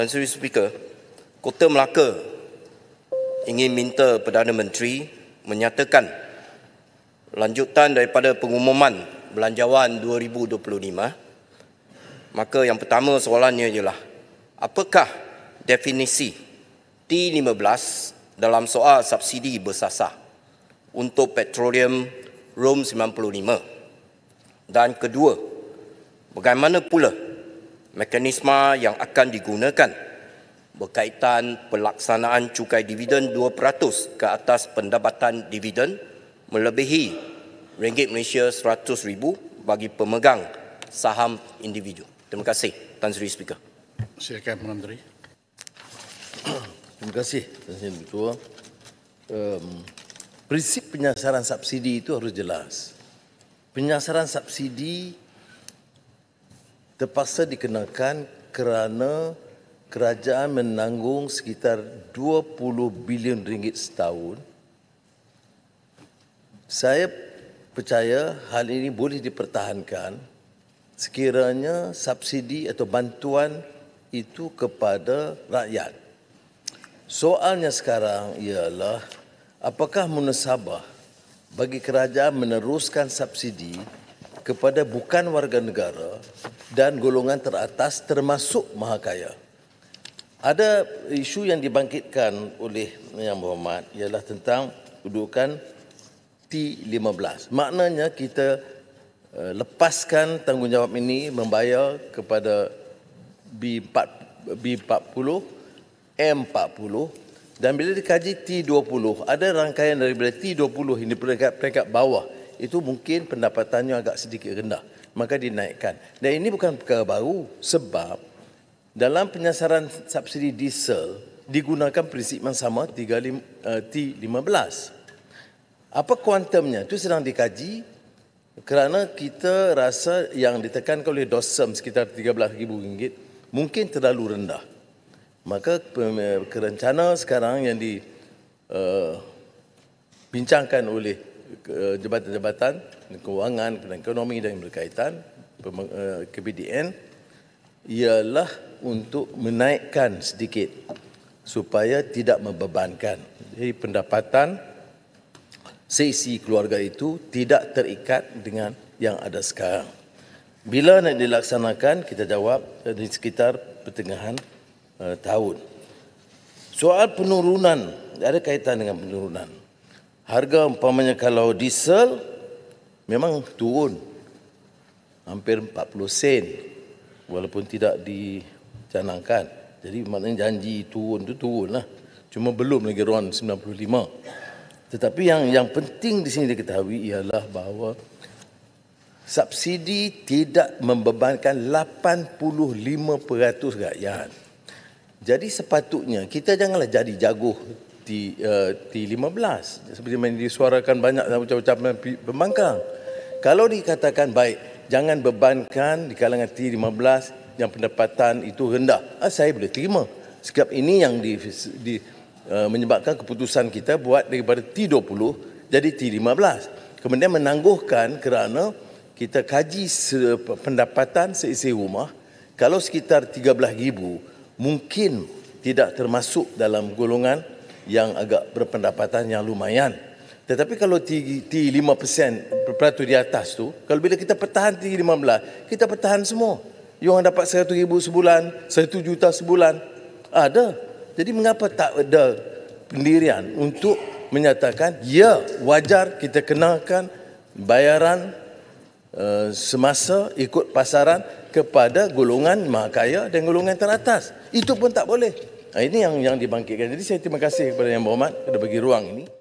Tuan Seri Speaker, Kota Melaka ingin minta Perdana Menteri menyatakan lanjutan daripada pengumuman Belanjawan 2025. Maka yang pertama soalannya ialah, apakah definisi T15 dalam soal subsidi bersasar untuk petroleum rom 95? Dan kedua, bagaimana pula mekanisme yang akan digunakan berkaitan pelaksanaan cukai dividen 2% ke atas pendapatan dividen melebihi ringgit Malaysia 100,000 bagi pemegang saham individu. Terima kasih Tuan Sri Speaker. Silakan Puan Menteri. Terima kasih Tuan Sri Ketua. Um, prinsip penyasaran subsidi itu harus jelas. Penyasaran subsidi terpaksa dikenakan kerana kerajaan menanggung sekitar 20 bilion ringgit setahun. Saya percaya hal ini boleh dipertahankan sekiranya subsidi atau bantuan itu kepada rakyat. Soalnya sekarang ialah apakah munasabah bagi kerajaan meneruskan subsidi kepada bukan warga negara dan golongan teratas termasuk maha kaya. Ada isu yang dibangkitkan oleh Yang Berhormat ialah tentang kedudukan T15. Maknanya kita eh, lepaskan tanggungjawab ini membayar kepada B4, B40, M40 dan bila dikaji T20, ada rangkaian daripada T20 ini peringkat, peringkat bawah itu mungkin pendapatannya agak sedikit rendah maka dinaikkan dan ini bukan perkara baru sebab dalam penyasaran subsidi diesel digunakan prinsip yang sama T15 eh, apa kuantumnya itu sedang dikaji kerana kita rasa yang ditekan oleh dosam sekitar RM13,000 mungkin terlalu rendah. Maka kerencana sekarang yang dibincangkan eh, oleh Eh, jabatan-jabatan kewangan dan ekonomi dan yang berkaitan eh, KBDN ialah untuk menaikkan sedikit supaya tidak membebankan. Jadi pendapatan sesi keluarga itu tidak terikat dengan yang ada sekarang. Bila nak dilaksanakan, kita jawab eh, di sekitar pertengahan uh, tahun. Soal penurunan, ada kaitan dengan penurunan harga umpamanya kalau diesel memang turun hampir 40 sen walaupun tidak dicanangkan. Jadi maknanya janji turun tu turun lah Cuma belum lagi RON 95. Tetapi yang yang penting di sini diketahui ialah bahawa subsidi tidak membebankan 85% rakyat. Jadi sepatutnya kita janganlah jadi jagoh di uh, eh, T15 seperti yang disuarakan banyak ucapan-ucapan pembangkang. Kalau dikatakan baik, jangan bebankan di kalangan T15 yang pendapatan itu rendah. Ah, saya boleh terima. Sebab ini yang di, di uh, menyebabkan keputusan kita buat daripada T20 jadi T15. Kemudian menangguhkan kerana kita kaji se- pendapatan seisi rumah kalau sekitar 13000 mungkin tidak termasuk dalam golongan yang agak berpendapatan yang lumayan. Tetapi kalau T5% peratus di atas tu, kalau bila kita pertahan T15, kita pertahan semua. Yang dapat 100 ribu sebulan, 1 juta sebulan, ada. Jadi mengapa tak ada pendirian untuk menyatakan, ya wajar kita kenalkan bayaran uh, semasa ikut pasaran kepada golongan mahakaya dan golongan teratas. Itu pun tak boleh. Ah, ini yang yang dibangkitkan. Jadi saya terima kasih kepada Yang Berhormat kerana bagi ruang ini.